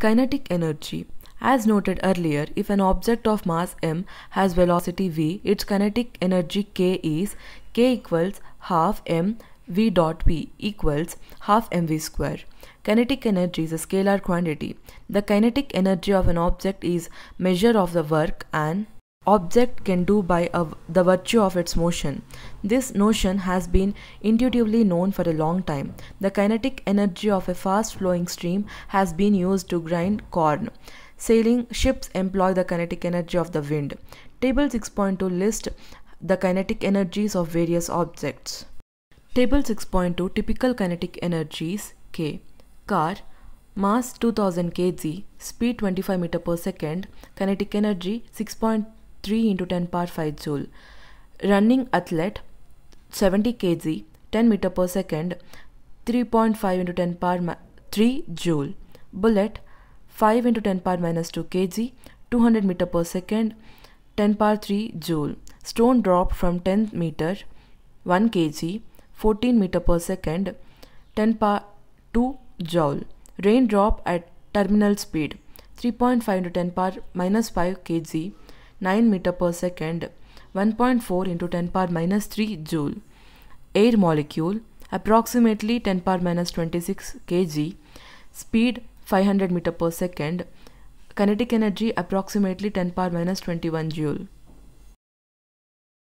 Kinetic energy as noted earlier, if an object of mass m has velocity v, its kinetic energy k is k equals half m v dot v equals half mv square. Kinetic energy is a scalar quantity. The kinetic energy of an object is measure of the work and object can do by a, the virtue of its motion. This notion has been intuitively known for a long time. The kinetic energy of a fast flowing stream has been used to grind corn. Sailing ships employ the kinetic energy of the wind. Table 6.2 lists the kinetic energies of various objects. Table 6.2 Typical kinetic energies K. Car mass 2000 kg, speed 25 meter per second, kinetic energy 3 into 10 power 5 joule. Running athlete 70 kg 10 meter per second 3.5 into 10 power 3 joule. Bullet 5 into 10 power minus 2 kg 200 meter per second 10 power 3 joule. Stone drop from 10 meter 1 kg 14 meter per second 10 power 2 joule. Raindrop at terminal speed 3.5 to 10 power minus 5 kg 9 meter per second 1.4 into 10 power minus 3 joule air molecule approximately 10 power minus 26 kg speed 500 meter per second kinetic energy approximately 10 power minus 21 joule